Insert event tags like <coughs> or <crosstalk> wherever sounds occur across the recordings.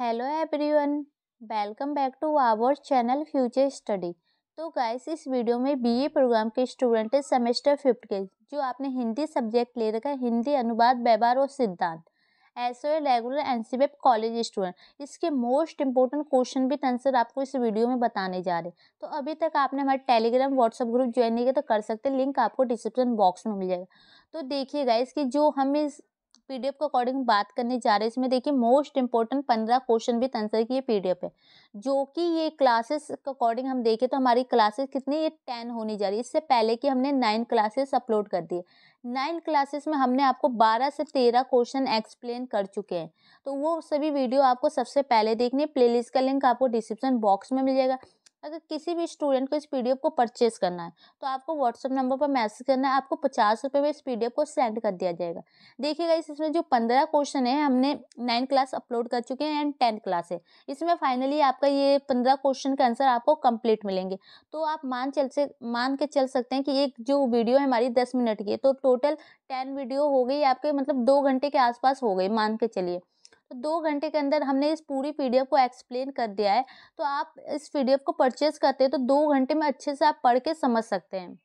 hello everyone welcome back to our channel future study तो guys इस video में BA programme के student semester fifth के जो आपने हिंदी सब्जेक्ट ले रखा है हिंदी अनुवाद व्यवहार और सिद्धांत ऐसे रेगुलर एन कॉलेज स्टूडेंट इसके मोस्ट इंपॉर्टेंट क्वेश्चन भी आंसर आपको इस वीडियो में बताने जा रहे हैं तो अभी तक आपने हमारे टेलीग्राम व्हाट्सअप ग्रुप ज्वाइन नहीं किया तो कर सकते लिंक आपको डिस्क्रिप्शन बॉक्स में मिल जाएगा तो देखिए गाइस कि जो हम इस पीडीएफ के अकॉर्डिंग बात करने जा रहे हैं इसमें देखिए मोस्ट इंपॉर्टेंट पंद्रह क्वेश्चन भी आंसर की ये पीडीएफ है जो कि ये क्लासेस के अकॉर्डिंग हम देखें तो हमारी क्लासेस कितनी ये टेन होनी जा रही है इससे पहले कि हमने नाइन क्लासेस अपलोड कर दिए नाइन क्लासेस में हमने आपको बारह से तेरह क्वेश्चन एक्सप्लेन कर चुके हैं तो वो सभी वीडियो आपको सबसे पहले देखनी है प्लेलिस्ट का लिंक आपको डिस्क्रिप्शन बॉक्स में मिल जाएगा अगर किसी भी स्टूडेंट को इस पी को परचेज़ करना है तो आपको व्हाट्सअप नंबर पर मैसेज करना है आपको पचास रुपये में इस पी को सेंड कर दिया जाएगा देखिएगा इसमें जो पंद्रह क्वेश्चन है हमने नाइन्थ क्लास अपलोड कर चुके हैं एंड टेंथ क्लास है इसमें फाइनली आपका ये पंद्रह क्वेश्चन का आंसर आपको कंप्लीट मिलेंगे तो आप मान चल से मान के चल सकते हैं कि एक जो वीडियो है हमारी दस मिनट की है तो टोटल टेन वीडियो हो गई आपके मतलब दो घंटे के आसपास हो गई मान के चलिए तो दो घंटे के अंदर हमने इस पूरी पी को एक्सप्लेन कर दिया है तो आप इस पी को परचेज़ करते हैं तो दो घंटे में अच्छे से आप पढ़ के समझ सकते हैं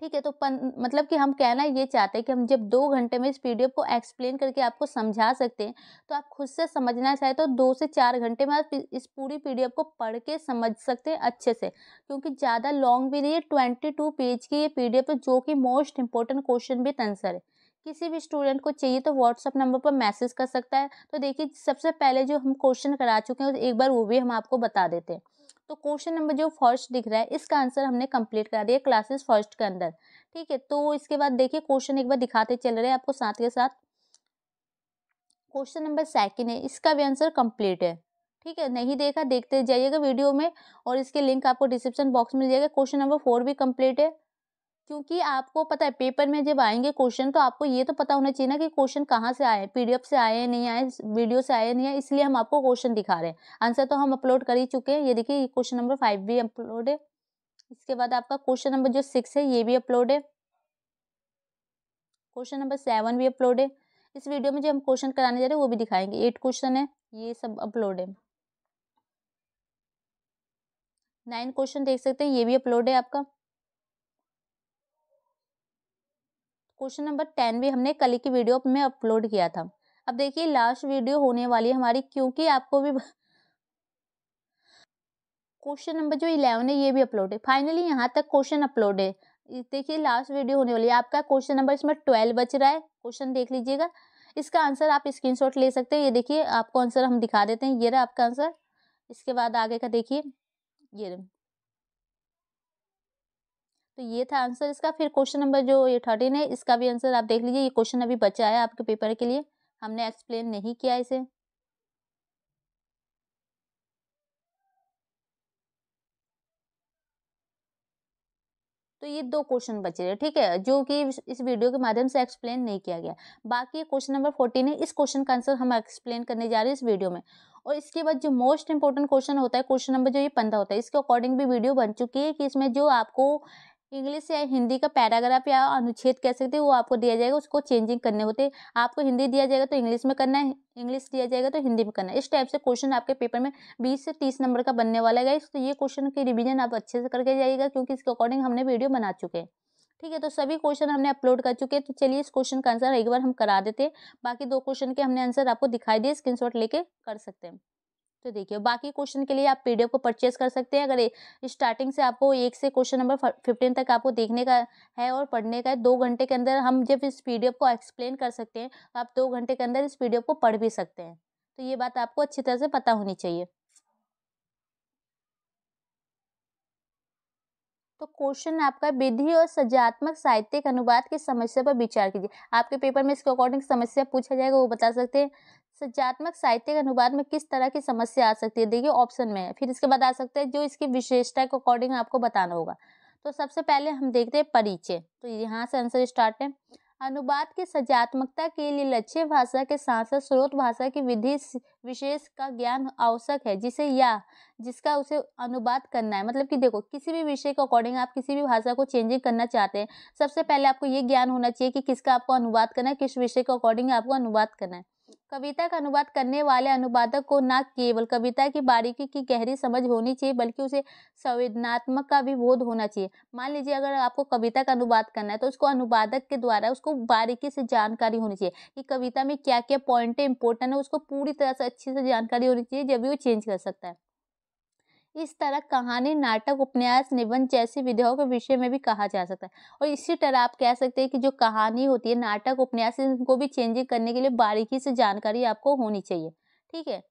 ठीक है तो पन, मतलब कि हम कहना ये चाहते हैं कि हम जब दो घंटे में इस पीडीएफ को एक्सप्लेन करके आपको समझा सकते हैं तो आप खुद से समझना चाहें तो दो से चार घंटे में आप इस पूरी पीडीएफ को पढ़ के समझ सकते हैं अच्छे से क्योंकि ज़्यादा लॉन्ग भी नहीं है ट्वेंटी टू पेज की ये पीडीएफ है जो कि मोस्ट इंपॉर्टेंट क्वेश्चन भी तो आंसर है किसी भी स्टूडेंट को चाहिए तो व्हाट्सअप नंबर पर मैसेज कर सकता है तो देखिए सबसे पहले जो हम क्वेश्चन करा चुके हैं एक बार वो भी हम आपको बता देते हैं तो क्वेश्चन नंबर जो फर्स्ट दिख रहा है इसका आंसर हमने कंप्लीट करा दिया क्लासेस फर्स्ट के अंदर ठीक है तो इसके बाद देखिए क्वेश्चन एक बार दिखाते चल रहे हैं आपको साथ के साथ क्वेश्चन नंबर सेकेंड है इसका भी आंसर कंप्लीट है ठीक है नहीं देखा देखते जाइएगा वीडियो में और इसके लिंक आपको डिस्क्रिप्शन बॉक्स में मिल जाएगा क्वेश्चन नंबर फोर भी कंप्लीट है क्योंकि आपको पता है पेपर में जब आएंगे क्वेश्चन तो आपको ये तो पता होना चाहिए ना कि क्वेश्चन कहाँ से आए पीडीएफ से आए नहीं आए वीडियो से आए नहीं आए इसलिए हम आपको क्वेश्चन दिखा रहे हैं आंसर तो हम अपलोड कर ही चुके हैं ये देखिए क्वेश्चन नंबर फाइव भी अपलोड है इसके बाद आपका क्वेश्चन नंबर जो सिक्स है ये भी अपलोड है क्वेश्चन नंबर सेवन भी अपलोड है इस वीडियो में जो हम क्वेश्चन कराने जा रहे हैं वो भी दिखाएंगे एट क्वेश्चन है ये सब अपलोड है नाइन क्वेश्चन देख सकते हैं ये भी अपलोड है आपका क्वेश्चन नंबर टेन भी हमने कल की वीडियो में अपलोड किया था अब देखिए लास्ट वीडियो होने वाली है हमारी क्योंकि आपको भी क्वेश्चन नंबर जो इलेवन है ये भी अपलोड है फाइनली यहाँ तक क्वेश्चन अपलोड है देखिए लास्ट वीडियो होने वाली है आपका क्वेश्चन नंबर इसमें ट्वेल्व बच रहा है क्वेश्चन देख लीजिएगा इसका आंसर आप स्क्रीनशॉट ले सकते हैं ये देखिए आपको आंसर हम दिखा देते हैं ये रहा आपका आंसर इसके बाद आगे का देखिए ये रहा तो ये था आंसर इसका फिर क्वेश्चन नंबर जो ये थर्टीन है इसका भी आंसर आप देख लीजिए ये क्वेश्चन अभी बचा है आपके पेपर के लिए हमने एक्सप्लेन नहीं किया इसे तो ये दो क्वेश्चन बचे रहे ठीक है जो कि इस वीडियो के माध्यम से एक्सप्लेन नहीं किया गया बाकी क्वेश्चन नंबर फोर्टीन है इस क्वेश्चन का आंसर हम एक्सप्लेन करने जा रहे हैं इस वीडियो में और इसके बाद जो मोस्ट इंपॉर्टेंट क्वेश्चन होता है क्वेश्चन नंबर जो ये पंद्रह होता है इसके अकॉर्डिंग भी वीडियो बन चुकी है कि इसमें जो आपको इंग्लिश या हिंदी का पैराग्राफ या अनुच्छेद कह सकते हैं वो आपको दिया जाएगा उसको चेंजिंग करने होते हैं आपको हिंदी दिया जाएगा तो इंग्लिश में करना है इंग्लिश दिया जाएगा तो हिंदी में करना है इस टाइप से क्वेश्चन आपके पेपर में बीस से तीस नंबर का बनने वाला है तो ये क्वेश्चन की रिविजन आप अच्छे से करके जाइएगा क्योंकि इसके अकॉर्डिंग हमने वीडियो बना चुके हैं ठीक है तो सभी क्वेश्चन हमने अपलोड कर चुके हैं तो चलिए इस क्वेश्चन का आंसर एक बार हम करा देते हैं बाकी दो क्वेश्चन के हमने आंसर आपको दिखाई दिए स्क्रीनशॉट लेके कर सकते हैं तो देखिए बाकी क्वेश्चन के लिए आप पीडीएफ को परचेज कर सकते हैं अगर स्टार्टिंग से आपको एक से क्वेश्चन नंबर फिफ्टीन तक आपको देखने का है और पढ़ने का है दो घंटे के अंदर हम जब इस पीडीएफ को एक्सप्लेन कर सकते हैं तो आप दो घंटे के अंदर इस पीडीएफ को पढ़ भी सकते हैं तो ये बात आपको अच्छी तरह से पता होनी चाहिए तो क्वेश्चन आपका विधि और सजात्मक साहित्यिक अनुवाद की समस्या पर विचार कीजिए आपके पेपर में इसके अकॉर्डिंग समस्या पूछा जाएगा वो बता सकते हैं सज्जात्मक साहित्य के अनुवाद में किस तरह की समस्या आ सकती है देखिए ऑप्शन में है फिर इसके बाद आ सकते हैं जो इसकी विशेषता के अकॉर्डिंग आपको बताना होगा तो सबसे पहले हम देखते हैं परिचय तो यहाँ से आंसर स्टार्ट है अनुवाद की सजात्मकता के लिए लक्ष्य भाषा के साथ साथ स्रोत भाषा की विधि विशेष का ज्ञान आवश्यक है जिसे या जिसका उसे अनुवाद करना है मतलब कि देखो किसी भी विषय के अकॉर्डिंग आप किसी भी भाषा को चेंजिंग करना चाहते हैं सबसे पहले आपको ये ज्ञान होना चाहिए कि किसका आपको अनुवाद करना है किस विषय के अकॉर्डिंग आपको अनुवाद करना है कविता का अनुवाद करने वाले अनुवादक को न केवल कविता की बारीकी की गहरी समझ होनी चाहिए बल्कि उसे संवेदनात्मक का भी बोध होना चाहिए मान लीजिए अगर आपको कविता का अनुवाद करना है तो उसको अनुवादक के द्वारा उसको बारीकी से जानकारी होनी चाहिए कि कविता में क्या क्या पॉइंट इंपॉर्टेंट है उसको पूरी तरह से अच्छे से जानकारी होनी चाहिए जब भी वो चेंज कर सकता है इस तरह कहानी नाटक उपन्यास निबंध जैसी विधाओं के विषय में भी कहा जा सकता है और इसी तरह आप कह सकते हैं कि जो कहानी होती है नाटक उपन्यास इनको भी चेंजिंग करने के लिए बारीकी से जानकारी आपको होनी चाहिए ठीक है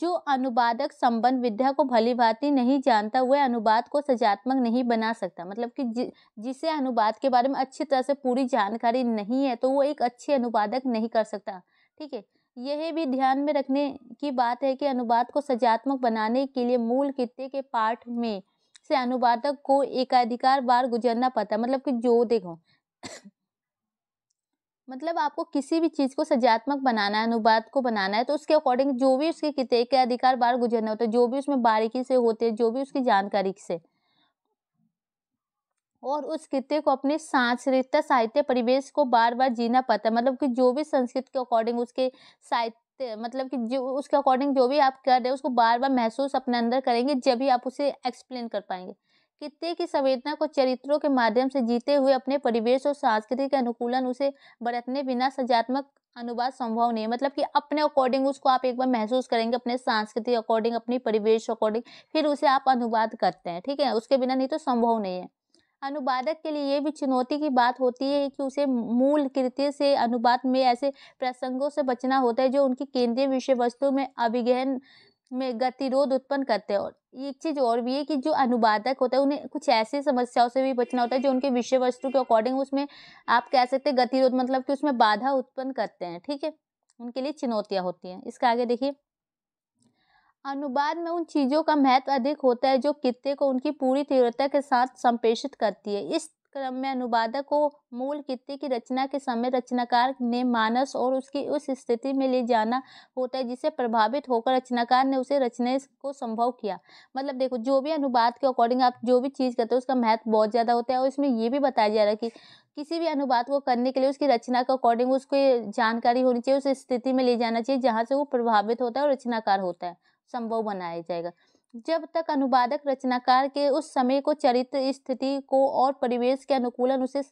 जो अनुवादक संबंध विद्या को भली भांति नहीं जानता वह अनुवाद को सजात्मक नहीं बना सकता मतलब कि जि, जिसे अनुवाद के बारे में अच्छी तरह से पूरी जानकारी नहीं है तो वो एक अच्छे अनुवादक नहीं कर सकता ठीक है यह भी ध्यान में रखने की बात है कि अनुवाद को सजात्मक बनाने के लिए मूल कितने के पाठ में से अनुवादक को एकाधिकार बार गुजरना पड़ता है मतलब कि जो देखो <coughs> मतलब आपको किसी भी चीज़ को सजात्मक बनाना है अनुवाद को बनाना है तो उसके अकॉर्डिंग जो भी उसके किते के अधिकार बार गुजरना होता है जो भी उसमें बारीकी से होते हैं जो भी उसकी जानकारी से और उस कृत्य को अपने सांस्कृतिक साहित्य परिवेश को बार बार जीना पड़ता है मतलब कि जो भी संस्कृत के अकॉर्डिंग उसके साहित्य मतलब कि जो उसके अकॉर्डिंग जो भी आप कर रहे हो उसको बार बार महसूस अपने अंदर करेंगे जब भी आप उसे एक्सप्लेन कर पाएंगे कित्ते की संवेदना को चरित्रों के माध्यम से जीते हुए अपने परिवेश और सांस्कृतिक के अनुकूलन उसे बरतने बिना सजात्मक अनुवाद संभव नहीं है मतलब कि अपने अकॉर्डिंग उसको आप एक बार महसूस करेंगे अपने सांस्कृतिक अकॉर्डिंग अपनी परिवेश अकॉर्डिंग फिर उसे आप अनुवाद करते हैं ठीक है उसके बिना नहीं तो संभव नहीं है अनुवादक के लिए ये भी चुनौती की बात होती है कि उसे मूल कृत्य से अनुवाद में ऐसे प्रसंगों से बचना होता है जो उनकी केंद्रीय विषय वस्तु में अभिगहन में गतिरोध उत्पन्न करते हैं और एक चीज़ और भी है कि जो अनुवादक होता है उन्हें कुछ ऐसी समस्याओं से भी बचना होता है जो उनके विषय वस्तु के अकॉर्डिंग उसमें आप कह सकते हैं गतिरोध मतलब कि उसमें बाधा उत्पन्न करते हैं ठीक है उनके लिए चुनौतियाँ होती हैं इसका आगे देखिए अनुवाद में उन चीज़ों का महत्व अधिक होता है जो कित्ते को उनकी पूरी तीव्रता के साथ संप्रेषित करती है इस क्रम में अनुवादक को मूल कित्ते की रचना के समय रचनाकार ने मानस और उसकी उस स्थिति में ले जाना होता है जिसे प्रभावित होकर रचनाकार ने उसे रचने को संभव किया मतलब देखो जो भी अनुवाद के अकॉर्डिंग आप जो भी चीज़ करते हो उसका महत्व बहुत ज़्यादा होता है और इसमें ये भी बताया जा रहा है कि किसी भी अनुवाद को करने के लिए उसकी रचना के अकॉर्डिंग उसको जानकारी होनी चाहिए उस स्थिति में ले जाना चाहिए जहाँ से वो प्रभावित होता है और रचनाकार होता है संभव बनाया जाएगा जब तक अनुवादक रचनाकार के उस समय को चरित्र स्थिति को और परिवेश के अनुकूलन उसे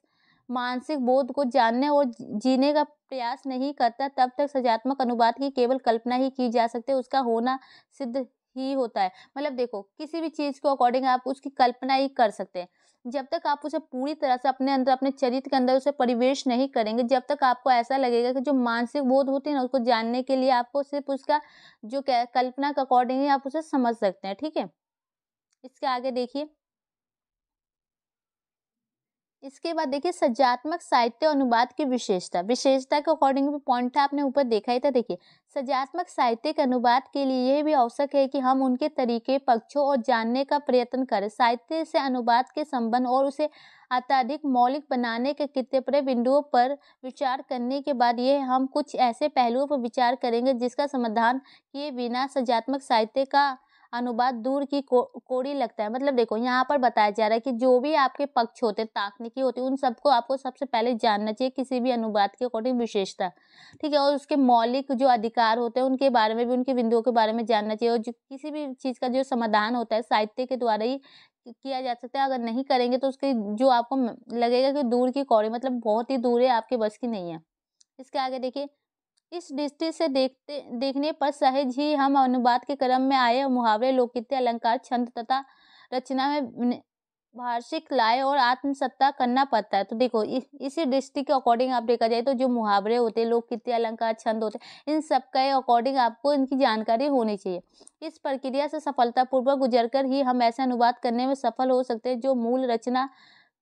मानसिक बोध को जानने और जीने का प्रयास नहीं करता तब तक सजात्मक अनुवाद की केवल कल्पना ही की जा सकती है उसका होना सिद्ध ही होता है मतलब देखो किसी भी चीज़ के अकॉर्डिंग आप उसकी कल्पना ही कर सकते हैं जब तक आप उसे पूरी तरह से अपने अंदर अपने चरित्र के अंदर उसे परिवेश नहीं करेंगे जब तक आपको ऐसा लगेगा कि जो मानसिक बोध होती है ना उसको जानने के लिए आपको सिर्फ उसका जो कल्पना के अकॉर्डिंग ही आप उसे समझ सकते हैं ठीक है इसके आगे देखिए इसके बाद देखिए सजात्मक साहित्य अनुवाद की विशेषता विशेषता के अकॉर्डिंग भी पॉइंट था आपने ऊपर देखा ही था देखिए सजात्मक साहित्य के अनुवाद के लिए यह भी आवश्यक है कि हम उनके तरीके पक्षों और जानने का प्रयत्न करें साहित्य से अनुवाद के संबंध और उसे अत्यधिक मौलिक बनाने के कितने बिंदुओं पर विचार करने के बाद ये हम कुछ ऐसे पहलुओं पर विचार करेंगे जिसका समाधान किए बिना सजात्मक साहित्य का अनुवाद दूर की को, कोड़ी लगता है मतलब देखो यहाँ पर बताया जा रहा है कि जो भी आपके पक्ष होते हैं ताकनिकी होती उन सबको आपको सबसे पहले जानना चाहिए किसी भी अनुवाद के अकॉर्डिंग विशेषता ठीक है और उसके मौलिक जो अधिकार होते हैं उनके बारे में भी उनके बिंदुओं के बारे में जानना चाहिए और किसी भी चीज़ का जो समाधान होता है साहित्य के द्वारा ही किया जा सकता है अगर नहीं करेंगे तो उसके जो आपको लगेगा कि दूर की कौड़ी मतलब बहुत ही दूर है आपके बस की नहीं है इसके आगे देखिए इस दृष्टि से देखते देखने पर सहज ही हम अनुवाद के क्रम में आए मुहावरे लोकित्य अलंकार छंद तथा रचना में भाषिक लाए और आत्मसत्ता करना पड़ता है तो देखो इस, इसी दृष्टि के अकॉर्डिंग आप देखा जाए तो जो मुहावरे होते हैं लोग कितने अलंकार छंद होते हैं इन सब के अकॉर्डिंग आपको इनकी जानकारी होनी चाहिए इस प्रक्रिया से सफलतापूर्वक गुजरकर ही हम ऐसे अनुवाद करने में सफल हो सकते हैं जो मूल रचना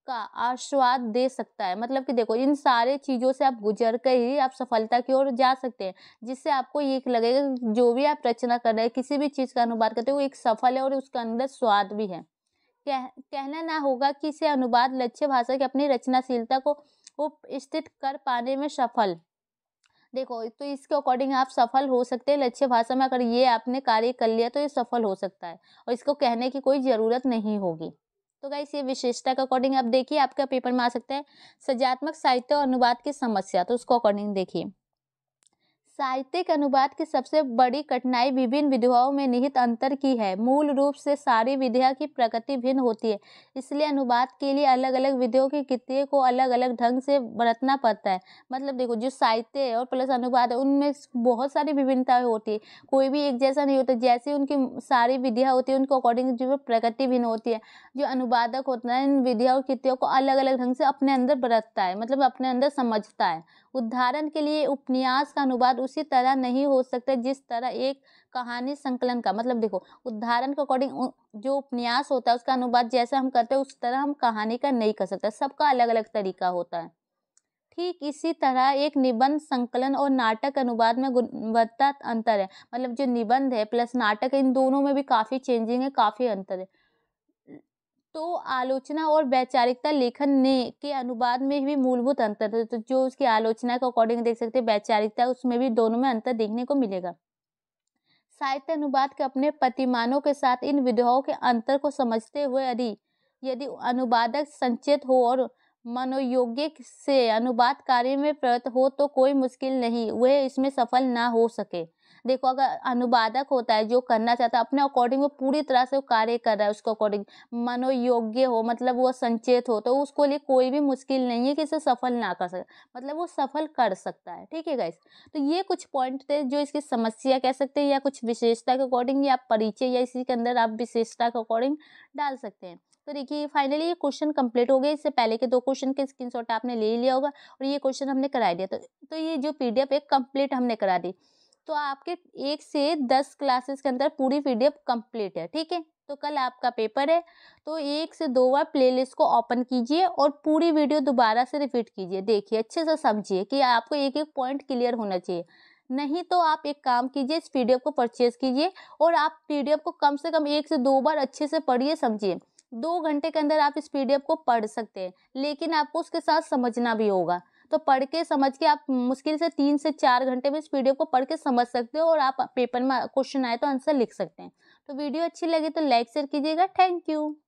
का आस्वाद दे सकता है मतलब कि देखो इन सारे चीज़ों से आप गुजर कर ही आप सफलता की ओर जा सकते हैं जिससे आपको ये लगेगा जो भी आप रचना कर रहे हैं किसी भी चीज़ का अनुवाद करते हो एक सफल है और उसका अंदर स्वाद भी है कह कहना ना होगा कि इसे अनुवाद लक्ष्य भाषा की अपनी रचनाशीलता को उपस्थित कर पाने में सफल देखो तो इसके अकॉर्डिंग आप सफल हो सकते हैं लक्ष्य भाषा में अगर ये आपने कार्य कर लिया तो ये सफल हो सकता है और इसको कहने की कोई ज़रूरत नहीं होगी तो गाइस ये विशेषता के अकॉर्डिंग आप देखिए आपका पेपर में आ सकता है सजात्मक साहित्य और अनुवाद की समस्या तो उसको अकॉर्डिंग देखिए साहित्यिक अनुवाद की सबसे बड़ी कठिनाई विभिन्न विधाओं में निहित अंतर की है मूल रूप से सारी विधा की प्रकृति भिन्न होती है इसलिए अनुवाद के लिए अलग अलग विधियों की कृतियों को अलग अलग ढंग से बरतना पड़ता है मतलब देखो जो साहित्य है और प्लस अनुवाद है उनमें बहुत सारी विभिन्नताएँ होती है कोई भी एक जैसा नहीं होता जैसे उनकी सारी विधियाँ होती है उनके अकॉर्डिंग जो प्रकृति भिन्न होती है जो अनुवादक होता है इन विधियाँ और कृतियों को अलग अलग ढंग से अपने अंदर बरतता है मतलब अपने अंदर समझता है उदाहरण के लिए उपन्यास का अनुवाद उसी तरह नहीं हो सकते जिस तरह एक कहानी संकलन का मतलब देखो उदाहरण के अकॉर्डिंग जो उपन्यास होता है उसका अनुवाद जैसा हम करते हैं उस तरह हम कहानी का नहीं कर सकते सबका अलग अलग तरीका होता है ठीक इसी तरह एक निबंध संकलन और नाटक अनुवाद में गुणवत्ता अंतर है मतलब जो निबंध है प्लस नाटक है इन दोनों में भी काफ़ी चेंजिंग है काफ़ी अंतर है तो आलोचना और वैचारिकता लेखन ने के अनुवाद में भी मूलभूत अंतर तो जो उसकी आलोचना के अकॉर्डिंग देख सकते हैं वैचारिकता उसमें भी दोनों में अंतर देखने को मिलेगा साहित्य अनुवाद के अपने प्रतिमानों के साथ इन विधाओं के अंतर को समझते हुए यदि यदि अनुवादक संचेत हो और मनोयोगिक से अनुवाद कार्य में प्रवृत्त हो तो कोई मुश्किल नहीं वह इसमें सफल ना हो सके देखो अगर अनुवादक होता है जो करना चाहता है अपने अकॉर्डिंग वो पूरी तरह से कार्य कर रहा है उसको अकॉर्डिंग मनोयोग्य हो मतलब वो संचेत हो तो उसको लिए कोई भी मुश्किल नहीं है कि इसे सफल ना कर सके मतलब वो सफल कर सकता है ठीक है गाइस तो ये कुछ पॉइंट थे जो इसकी समस्या कह सकते हैं या कुछ विशेषता के अकॉर्डिंग या परिचय या इसी के अंदर आप विशेषता के अकॉर्डिंग डाल सकते हैं तो देखिए फाइनली ये क्वेश्चन कंप्लीट हो गया इससे पहले के दो क्वेश्चन के स्क्रीनशॉट आपने ले लिया होगा और ये क्वेश्चन हमने करा दिया तो, तो ये जो पीडीएफ एक कंप्लीट हमने करा दी तो आपके एक से दस क्लासेस के अंदर पूरी पीडीएफ कंप्लीट है ठीक है तो कल आपका पेपर है तो एक से दो बार प्लेलिस्ट को ओपन कीजिए और पूरी वीडियो दोबारा से रिपीट कीजिए देखिए अच्छे से समझिए कि आपको एक एक पॉइंट क्लियर होना चाहिए नहीं तो आप एक काम कीजिए इस पीडीएफ को परचेज कीजिए और आप पीडीएफ को कम से कम एक से दो बार अच्छे से पढ़िए समझिए दो घंटे के अंदर आप इस पीडीएफ को पढ़ सकते हैं लेकिन आपको उसके साथ समझना भी होगा तो पढ़ के समझ के आप मुश्किल से तीन से चार घंटे में इस वीडियो को पढ़ के समझ सकते हो और आप पेपर में क्वेश्चन आए तो आंसर लिख सकते हैं तो वीडियो अच्छी लगी तो लाइक शेयर कीजिएगा थैंक यू